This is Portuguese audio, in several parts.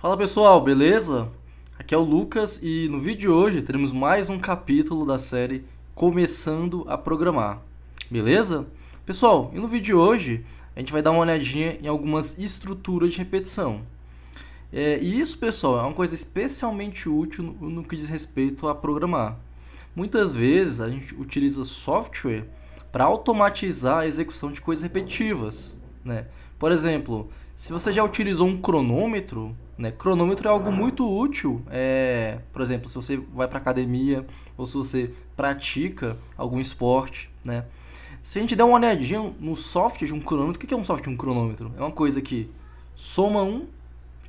Fala pessoal, beleza? Aqui é o Lucas e no vídeo de hoje teremos mais um capítulo da série Começando a Programar, beleza? Pessoal, e no vídeo de hoje a gente vai dar uma olhadinha em algumas estruturas de repetição. É, e isso, pessoal, é uma coisa especialmente útil no, no que diz respeito a programar. Muitas vezes a gente utiliza software para automatizar a execução de coisas repetitivas, né? Por exemplo, se você já utilizou um cronômetro, né? Cronômetro é algo muito útil. É, por exemplo, se você vai para academia ou se você pratica algum esporte, né? Se a gente der uma olhadinha no software de um cronômetro, o que é um software de um cronômetro? É uma coisa que soma um,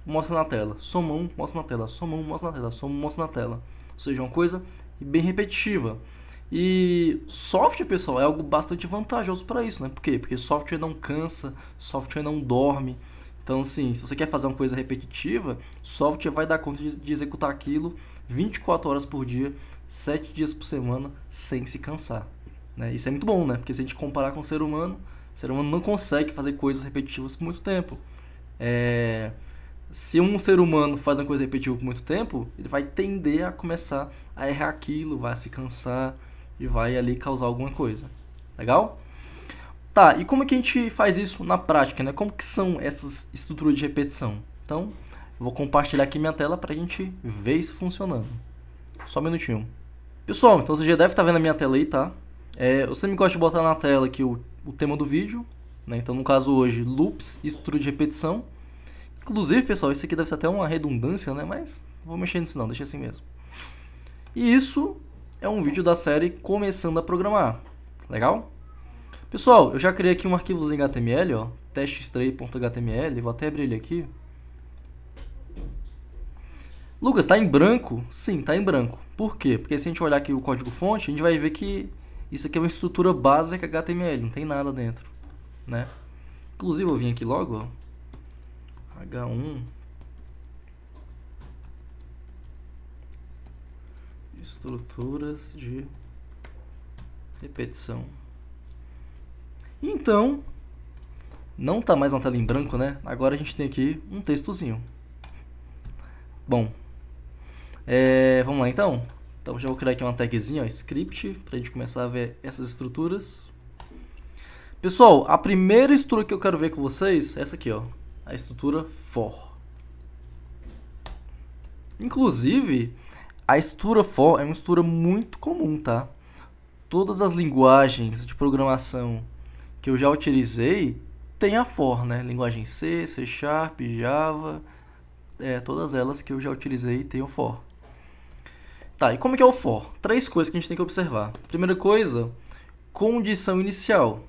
mostra na tela, soma um, mostra na tela, soma um, mostra na tela, soma um, mostra na tela. Ou seja, é uma coisa bem repetitiva. E software, pessoal, é algo bastante vantajoso para isso, né? Por quê? Porque software não cansa, software não dorme. Então, assim, se você quer fazer uma coisa repetitiva, o software vai dar conta de, de executar aquilo 24 horas por dia, 7 dias por semana, sem se cansar. Né? Isso é muito bom, né? Porque se a gente comparar com o ser humano, o ser humano não consegue fazer coisas repetitivas por muito tempo. É... Se um ser humano faz uma coisa repetitiva por muito tempo, ele vai tender a começar a errar aquilo, vai se cansar e vai ali causar alguma coisa. Legal? Tá, e como é que a gente faz isso na prática, né? Como que são essas estruturas de repetição? Então, vou compartilhar aqui minha tela para a gente ver isso funcionando. Só um minutinho. Pessoal, então você já deve estar tá vendo a minha tela aí, tá? É, eu sempre gosto de botar na tela aqui o, o tema do vídeo, né? Então, no caso hoje, loops e estrutura de repetição. Inclusive, pessoal, isso aqui deve ser até uma redundância, né? Mas vou mexer nisso não, deixa assim mesmo. E isso é um vídeo da série Começando a Programar. Legal? Pessoal, eu já criei aqui um arquivo em HTML, ó, testestray.html, vou até abrir ele aqui. Lucas, está em branco? Sim, está em branco. Por quê? Porque se a gente olhar aqui o código fonte, a gente vai ver que isso aqui é uma estrutura básica HTML, não tem nada dentro, né? Inclusive, eu vim aqui logo, ó, H1 estruturas de repetição. Então, não está mais uma tela em branco, né? Agora a gente tem aqui um textozinho. Bom, é, vamos lá então. Então já vou criar aqui uma tagzinha, ó, script, para a gente começar a ver essas estruturas. Pessoal, a primeira estrutura que eu quero ver com vocês é essa aqui, ó, a estrutura for. Inclusive, a estrutura for é uma estrutura muito comum, tá? Todas as linguagens de programação que eu já utilizei tem a for, né? Linguagem C, C Sharp, Java, é, todas elas que eu já utilizei tem o for. Tá, e como que é o for? Três coisas que a gente tem que observar. Primeira coisa, condição inicial.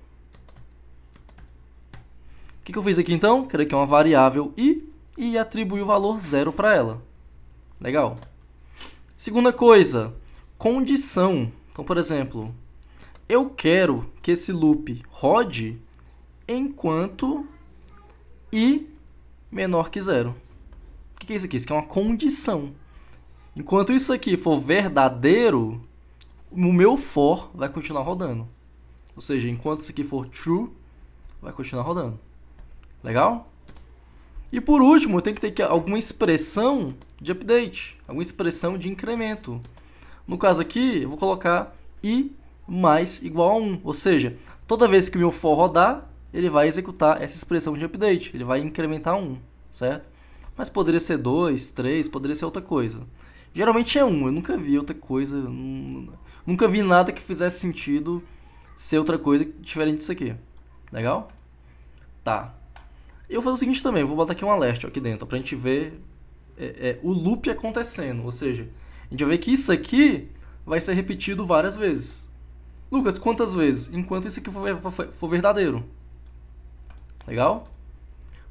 O que, que eu fiz aqui então? Criei aqui é uma variável i e atribui o valor zero para ela. Legal. Segunda coisa, condição. Então, por exemplo, eu quero que esse loop rode enquanto i menor que zero. O que é isso aqui? Isso aqui é uma condição. Enquanto isso aqui for verdadeiro, o meu for vai continuar rodando. Ou seja, enquanto isso aqui for true, vai continuar rodando. Legal? E por último, eu tenho que ter alguma expressão de update, alguma expressão de incremento. No caso aqui, eu vou colocar i mais igual a 1. Ou seja, toda vez que o meu for rodar, ele vai executar essa expressão de update, ele vai incrementar 1, certo? Mas poderia ser 2, 3, poderia ser outra coisa. Geralmente é 1, eu nunca vi outra coisa, nunca vi nada que fizesse sentido ser outra coisa diferente disso aqui. Legal? Tá. Eu vou fazer o seguinte também, vou botar aqui um alert aqui dentro, pra gente ver é, é, o loop acontecendo, ou seja, a gente vai ver que isso aqui vai ser repetido várias vezes. Lucas, quantas vezes? Enquanto isso aqui for, for verdadeiro. Legal?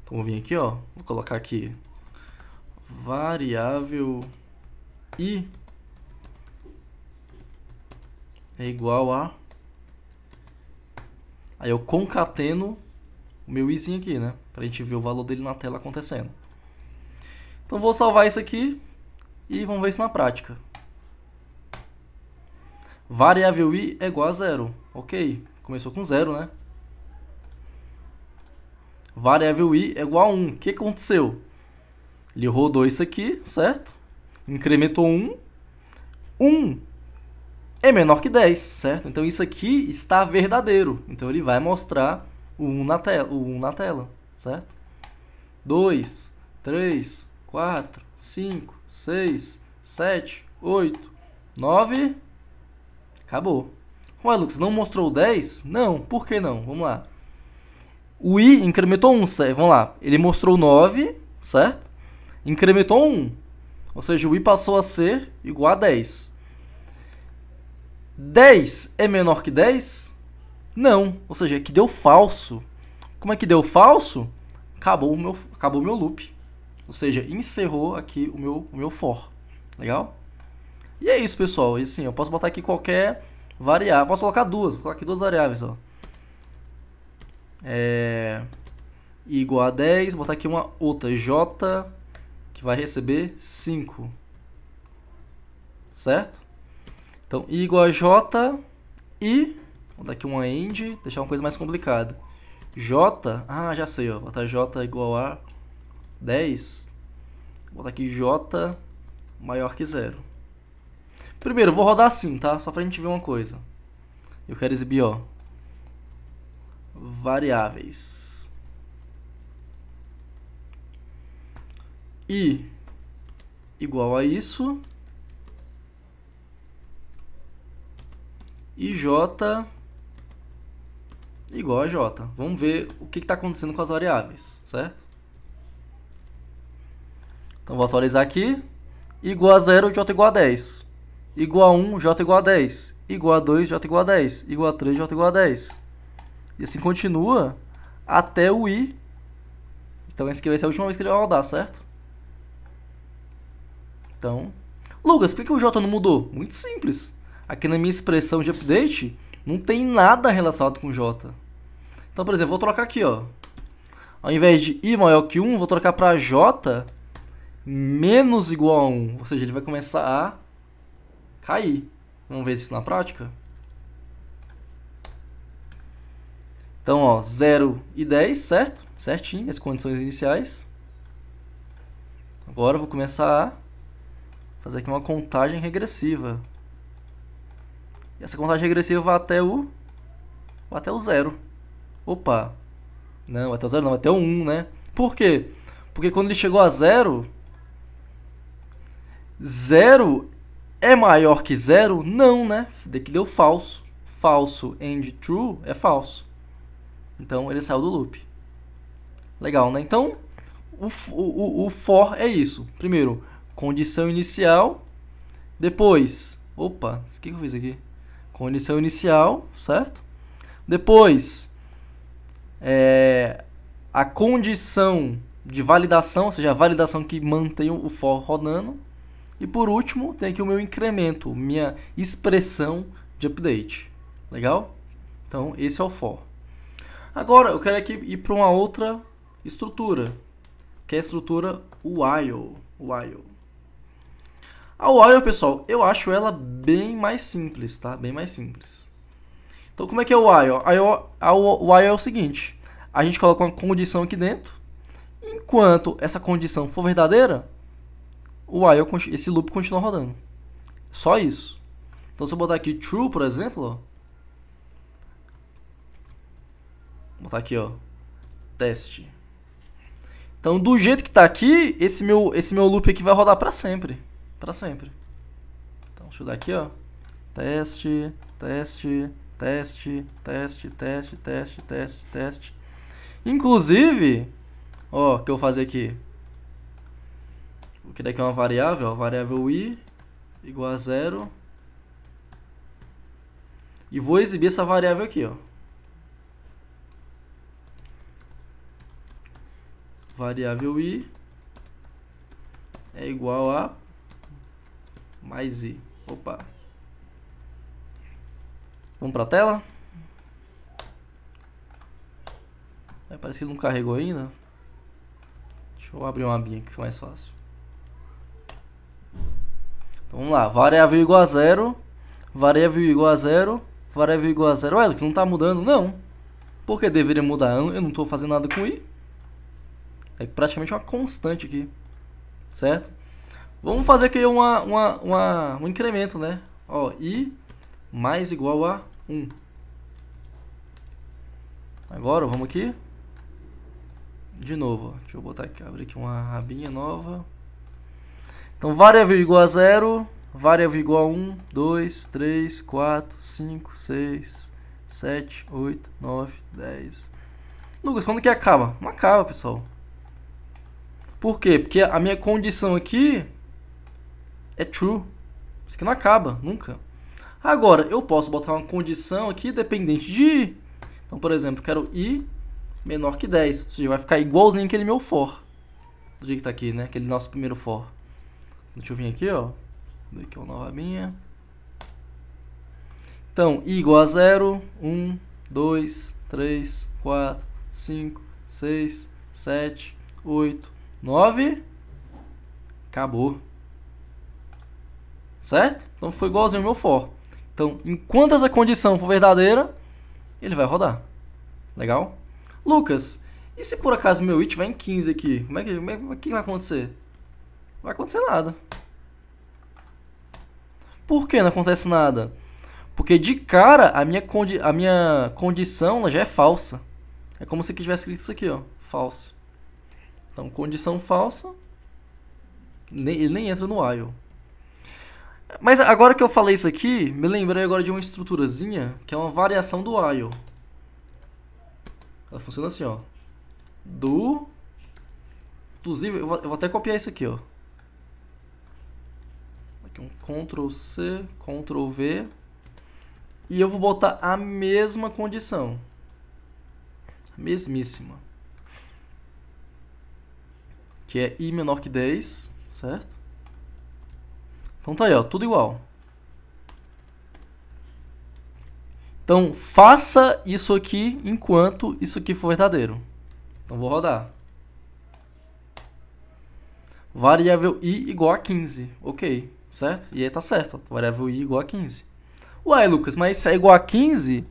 Então vou vir aqui, ó. Vou colocar aqui variável i é igual a aí eu concateno o meu izinho aqui, né? Pra gente ver o valor dele na tela acontecendo. Então vou salvar isso aqui e vamos ver isso na prática variável i é igual a zero. Ok, começou com zero, né? Variável i é igual a 1. O que aconteceu? Ele rodou isso aqui, certo? Incrementou 1. 1 é menor que 10, certo? Então isso aqui está verdadeiro. Então ele vai mostrar o 1 na tela, o na tela certo? 2, 3, 4, 5, 6, 7, 8, 9... Acabou. Ué, Lucas, não mostrou 10? Não, por que não? Vamos lá. O i incrementou 1, certo? Vamos lá. Ele mostrou 9, certo? Incrementou 1. Ou seja, o i passou a ser igual a 10. 10 é menor que 10? Não. Ou seja, é que deu falso. Como é que deu falso? Acabou o meu, acabou o meu loop. Ou seja, encerrou aqui o meu, o meu for. Legal? E é isso, pessoal. E sim, eu posso botar aqui qualquer variável. Posso colocar duas, vou colocar aqui duas variáveis, ó. É... Igual a 10, botar aqui uma outra, J, que vai receber 5. Certo? Então, I igual a J e... Vou botar aqui uma end, deixar uma coisa mais complicada. J, ah, já sei, ó. Botar J igual a 10. Vou botar aqui J maior que zero Primeiro, vou rodar assim, tá? Só pra gente ver uma coisa. Eu quero exibir, ó. Variáveis. E igual a isso. E J igual a J. Vamos ver o que está acontecendo com as variáveis, certo? Então vou atualizar aqui. Igual a 0, J igual a 10 igual a 1, j igual a 10, igual a 2, j igual a 10, igual a 3, j igual a 10. E assim continua até o i. Então esse aqui vai ser a última vez que ele vai rodar, certo? Então, Lucas, por que o j não mudou? Muito simples. Aqui na minha expressão de update, não tem nada relacionado com j. Então, por exemplo, vou trocar aqui, ó. Ao invés de i maior que 1, vou trocar para j menos igual a 1. Ou seja, ele vai começar a cair. Vamos ver isso na prática? Então, ó, 0 e 10, certo? Certinho, as condições iniciais. Agora eu vou começar a fazer aqui uma contagem regressiva. E essa contagem regressiva vai até o vai até o 0. Opa. Não, vai até o 0 não, vai até o 1, um, né? Por quê? Porque quando ele chegou a 0... zero é maior que zero? Não, né? Daqui deu falso. Falso and true é falso. Então ele saiu do loop. Legal, né? Então o, o, o for é isso. Primeiro, condição inicial. Depois, opa, o que eu fiz aqui? Condição inicial, certo? Depois, é, a condição de validação, ou seja, a validação que mantém o for rodando. E por último, tem aqui o meu incremento, minha expressão de update. Legal? Então, esse é o for. Agora, eu quero aqui ir para uma outra estrutura, que é a estrutura while. while. A while, pessoal, eu acho ela bem mais simples, tá? Bem mais simples. Então, como é que é o while? A while é o seguinte, a gente coloca uma condição aqui dentro, enquanto essa condição for verdadeira, o while, esse loop continua rodando. Só isso. Então se eu botar aqui true, por exemplo, ó, Vou botar aqui, ó, teste. Então, do jeito que está aqui, esse meu, esse meu loop aqui vai rodar para sempre. para sempre. Então, deixa eu dar aqui, ó. Teste, teste, teste, teste, teste, teste, teste, teste. Inclusive, ó, o que eu vou fazer aqui? o que daqui é uma variável, a variável i igual a zero. E vou exibir essa variável aqui, ó. Variável i é igual a mais i. Opa. Vamos para a tela? É, parece que não carregou ainda. Deixa eu abrir uma abinha que fica é mais fácil. Então, vamos lá, variável igual é a zero, variável igual é a zero, variável igual é a zero. Ué, não está mudando? Não. Por que deveria mudar? Eu não estou fazendo nada com i. É praticamente uma constante aqui, certo? Vamos fazer aqui uma, uma, uma um incremento, né? Ó, i mais igual a 1. Agora, vamos aqui. De novo, deixa eu botar aqui, abrir aqui uma rabinha nova. Então, variável igual a 0, variável igual a 1, 2, 3, 4, 5, 6, 7, 8, 9, 10. Lucas, quando que acaba? Não acaba, pessoal. Por quê? Porque a minha condição aqui é true. Isso aqui não acaba, nunca. Agora, eu posso botar uma condição aqui dependente de i. Então, por exemplo, quero i menor que 10. Ou seja, vai ficar igualzinho aquele meu for. Do jeito que está aqui, né? Aquele nosso primeiro for. Deixa eu vir aqui, ó. Daqui é uma nova minha Então, I igual a 0, 1, 2, 3, 4, 5, 6, 7, 8, 9. Acabou. Certo? Então foi igualzinho ao meu for. Então, enquanto essa condição for verdadeira, ele vai rodar. Legal? Lucas, e se por acaso meu it vai em 15 aqui? É como é que, como é, que vai acontecer? vai acontecer nada. Por que não acontece nada? Porque de cara a minha, condi a minha condição já é falsa. É como se tivesse escrito isso aqui, ó, falso. Então, condição falsa, nem, ele nem entra no while. Mas agora que eu falei isso aqui, me lembrei agora de uma estruturazinha, que é uma variação do while. Ela funciona assim, ó. Do... Inclusive, eu vou, eu vou até copiar isso aqui, ó. Aqui é um Ctrl C, Ctrl V. E eu vou botar a mesma condição. a Mesmíssima. Que é i menor que 10, certo? Então tá aí, ó, tudo igual. Então faça isso aqui enquanto isso aqui for verdadeiro. Então vou rodar variável i igual a 15. Ok, certo? E aí tá certo, variável i igual a 15. Uai, Lucas, mas se é igual a 15,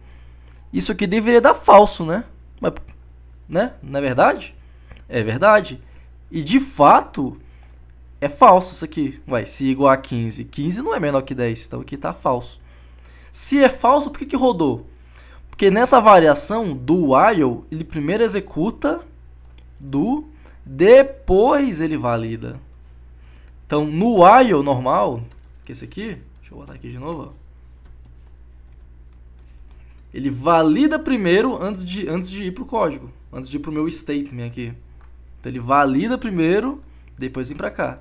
isso aqui deveria dar falso, né? Mas, né? Não é verdade? É verdade. E de fato, é falso isso aqui. Uai, se é igual a 15, 15 não é menor que 10, então aqui tá falso. Se é falso, por que, que rodou? Porque nessa variação do while, ele primeiro executa do depois ele valida. Então, no while normal, que é esse aqui, deixa eu botar aqui de novo, ó. Ele valida primeiro antes de, antes de ir para o código, antes de ir para o meu statement aqui. Então, ele valida primeiro, depois vem para cá.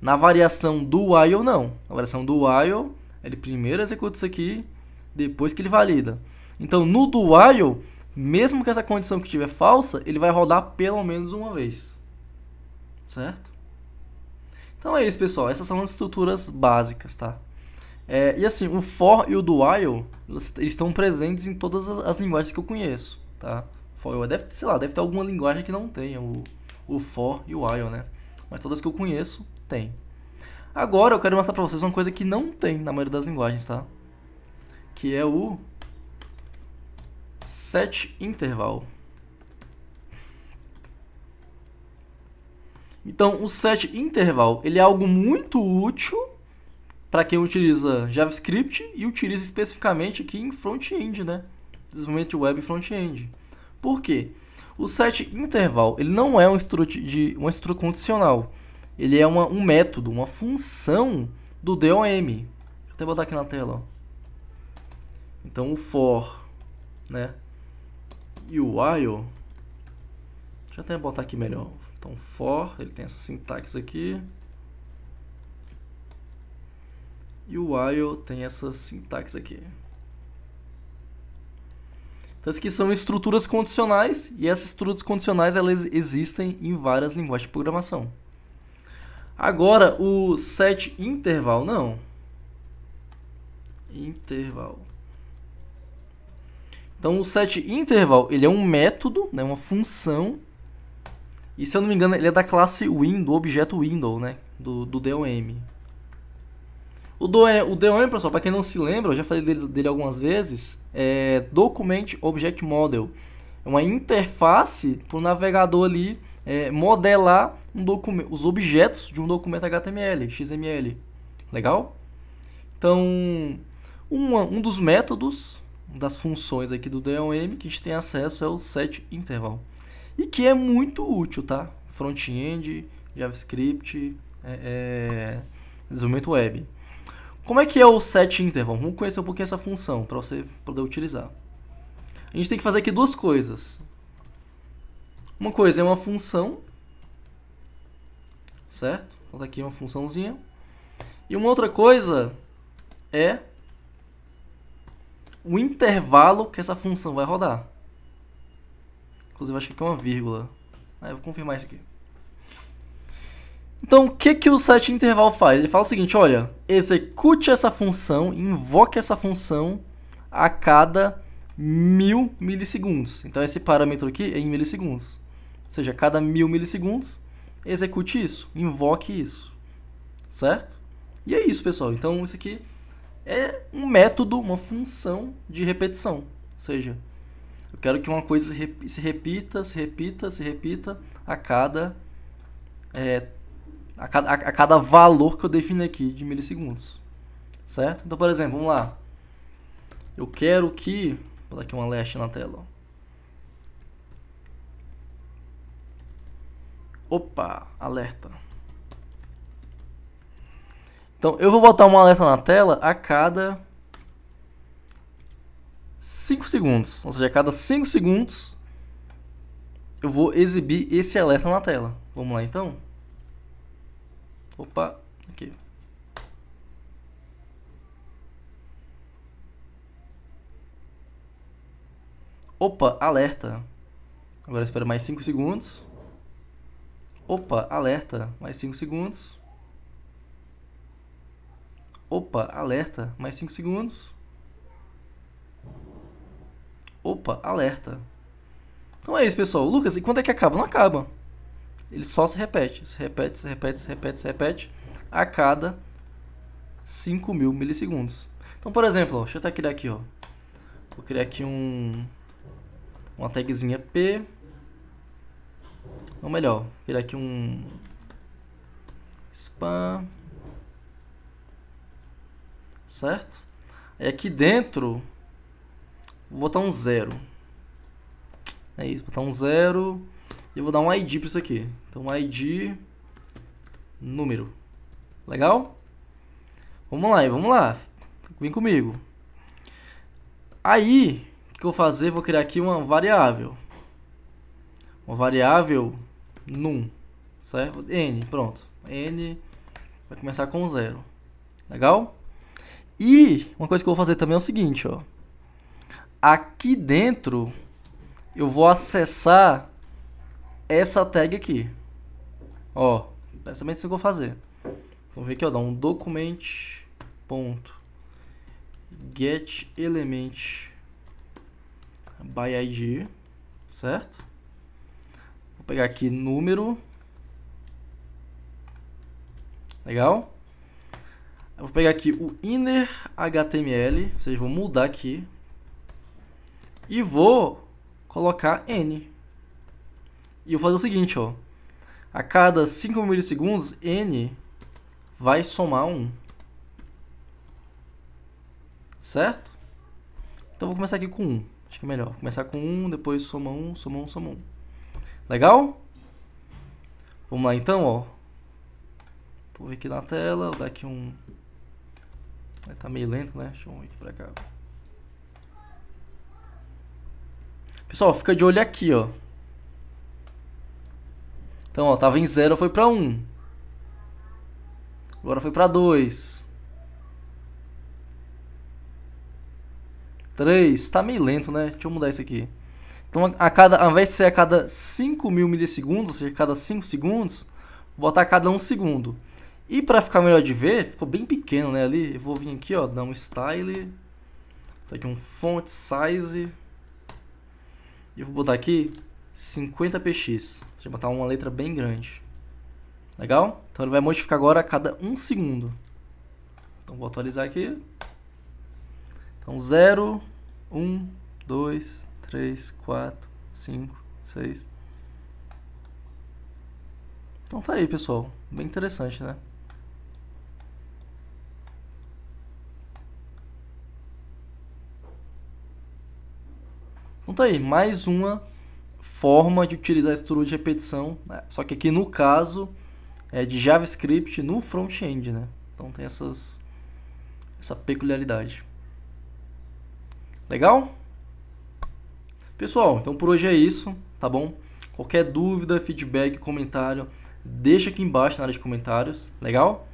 Na variação do while, não. Na variação do while, ele primeiro executa isso aqui, depois que ele valida. Então, no do while, mesmo que essa condição que tiver falsa, ele vai rodar pelo menos uma vez. Certo? Então é isso, pessoal. Essas são as estruturas básicas, tá? É, e assim, o for e o do while, eles estão presentes em todas as linguagens que eu conheço, tá? For, deve, sei lá, deve ter alguma linguagem que não tenha o, o for e o while, né? Mas todas que eu conheço, tem. Agora eu quero mostrar pra vocês uma coisa que não tem na maioria das linguagens, tá? Que é o set interval. Então, o set interval ele é algo muito útil para quem utiliza JavaScript e utiliza especificamente aqui em front-end, né? Desenvolvimento web front-end. Por quê? O set interval ele não é um estrutura de uma estrutura condicional. Ele é uma, um método, uma função do DOM. Vou até botar aqui na tela. Ó. Então o for, né? e o while. Deixa eu até botar aqui melhor. Então, for, ele tem essa sintaxe aqui. E o while tem essa sintaxe aqui. Então, essas que são estruturas condicionais, e essas estruturas condicionais elas existem em várias linguagens de programação. Agora, o set interval, não. Interval. Então o set interval ele é um método, né, uma função. E se eu não me engano, ele é da classe window, objeto window, né, do, do DOM. O, do, é, o DOM, pessoal, para quem não se lembra, eu já falei dele, dele algumas vezes, é Document Object Model. É uma interface para o navegador ali é, modelar um os objetos de um documento HTML, XML. Legal? Então, uma, um dos métodos das funções aqui do DOM que a gente tem acesso é o set interval. E que é muito útil, tá? Front-end, JavaScript, é, é, desenvolvimento web. Como é que é o set interval? Vamos conhecer um pouquinho essa função para você poder utilizar. A gente tem que fazer aqui duas coisas. Uma coisa é uma função, certo? então, tá botar aqui uma funçãozinha. E uma outra coisa é o intervalo que essa função vai rodar. Inclusive, acho que aqui é uma vírgula. Ah, eu vou confirmar isso aqui. Então, o que, que o set interval faz? Ele fala o seguinte, olha, execute essa função, invoque essa função a cada mil milissegundos. Então, esse parâmetro aqui é em milissegundos. Ou seja, a cada mil milissegundos, execute isso, invoque isso. Certo? E é isso, pessoal. Então, isso aqui é um método, uma função de repetição. Ou seja, eu quero que uma coisa se repita, se repita, se repita a cada, é, a cada, a cada valor que eu defino aqui de milissegundos. Certo? Então, por exemplo, vamos lá. Eu quero que. Vou dar aqui uma leste na tela. Ó. Opa, alerta. Então, eu vou botar um alerta na tela a cada 5 segundos. Ou seja, a cada 5 segundos eu vou exibir esse alerta na tela. Vamos lá então? Opa, aqui. Opa, alerta. Agora espera mais 5 segundos. Opa, alerta. Mais 5 segundos. Opa, alerta, mais 5 segundos. Opa, alerta. Então é isso, pessoal. Lucas, e quando é que acaba? Não acaba. Ele só se repete, se repete, se repete, se repete, se repete a cada 5 mil milissegundos. Então, por exemplo, ó, deixa eu até criar aqui, ó. Vou criar aqui um uma tagzinha p. Ou melhor, criar aqui um spam certo? É e aqui dentro, vou botar um zero. É isso, botar um zero e vou dar um ID para isso aqui. Então, ID número. Legal? Vamos lá, vamos lá. Vem comigo. Aí, o que eu vou fazer? Vou criar aqui uma variável. Uma variável num, certo? N, pronto. N vai começar com zero. Legal? E uma coisa que eu vou fazer também é o seguinte, ó. Aqui dentro eu vou acessar essa tag aqui. Ó, presta que eu vou fazer. Vamos ver aqui, ó, dá um document ponto get element by id, certo? Vou pegar aqui número. Legal? Eu vou pegar aqui o inner HTML, ou seja, vou mudar aqui. E vou colocar N. E vou fazer o seguinte, ó. A cada 5 milissegundos, N vai somar 1. Certo? Então vou começar aqui com 1. Acho que é melhor. começar com 1, depois soma 1, soma 1, soma 1. Legal? Vamos lá então, ó. Vou ver aqui na tela, vou dar aqui um mas tá meio lento, né? Deixa eu ir aqui pra cá. Pessoal, fica de olho aqui, ó. Então, ó, tava em 0, foi pra 1. Um. Agora foi pra 2. 3. Tá meio lento, né? Deixa eu mudar isso aqui. Então, a cada, ao invés de ser a cada 5 mil milissegundos, ou seja, a cada 5 segundos, vou botar a cada 1 um segundo. E pra ficar melhor de ver, ficou bem pequeno, né? Ali, eu vou vir aqui, ó, dar um style. Tá aqui um font size. E eu vou botar aqui 50px. Deixa eu botar uma letra bem grande. Legal? Então ele vai modificar agora a cada um segundo. Então vou atualizar aqui. Então 0, 1, 2, 3, 4, 5, 6. Então tá aí, pessoal. Bem interessante, né? Então tá aí, mais uma forma de utilizar a estrutura de repetição, né? só que aqui no caso é de JavaScript no front-end, né? Então tem essas, essa peculiaridade. Legal? Pessoal, então por hoje é isso, tá bom? Qualquer dúvida, feedback, comentário, deixa aqui embaixo na área de comentários, legal?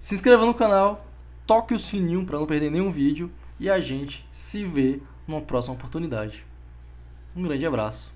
Se inscreva no canal, toque o sininho para não perder nenhum vídeo e a gente se vê numa próxima oportunidade. Um grande abraço.